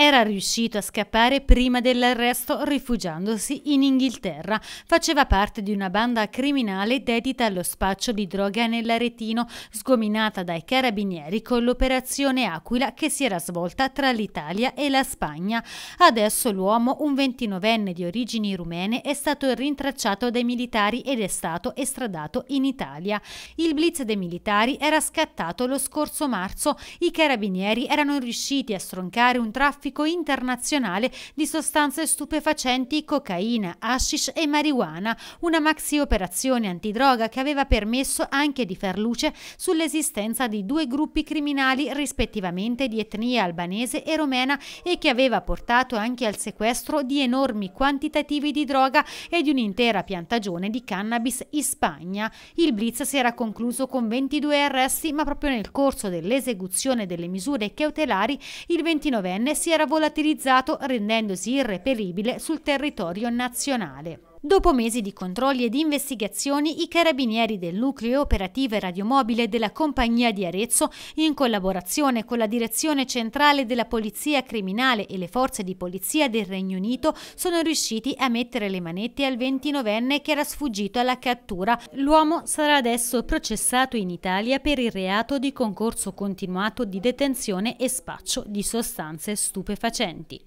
Era riuscito a scappare prima dell'arresto rifugiandosi in Inghilterra. Faceva parte di una banda criminale dedita allo spaccio di droga nell'Aretino, sgominata dai carabinieri con l'operazione Aquila che si era svolta tra l'Italia e la Spagna. Adesso l'uomo, un 29enne di origini rumene, è stato rintracciato dai militari ed è stato estradato in Italia. Il blitz dei militari era scattato lo scorso marzo. I carabinieri erano riusciti a stroncare un traffico traffico internazionale di sostanze stupefacenti, cocaina, hashish e marijuana, una maxi operazione antidroga che aveva permesso anche di far luce sull'esistenza di due gruppi criminali rispettivamente di etnia albanese e romena e che aveva portato anche al sequestro di enormi quantitativi di droga e di un'intera piantagione di cannabis in Spagna. Il blitz si era concluso con 22 arresti ma proprio nel corso dell'esecuzione delle misure cautelari il 29enne si era era volatilizzato rendendosi irreperibile sul territorio nazionale. Dopo mesi di controlli ed investigazioni, i carabinieri del nucleo operativo e radiomobile della compagnia di Arezzo, in collaborazione con la direzione centrale della polizia criminale e le forze di polizia del Regno Unito, sono riusciti a mettere le manette al 29enne che era sfuggito alla cattura. L'uomo sarà adesso processato in Italia per il reato di concorso continuato di detenzione e spaccio di sostanze stupefacenti.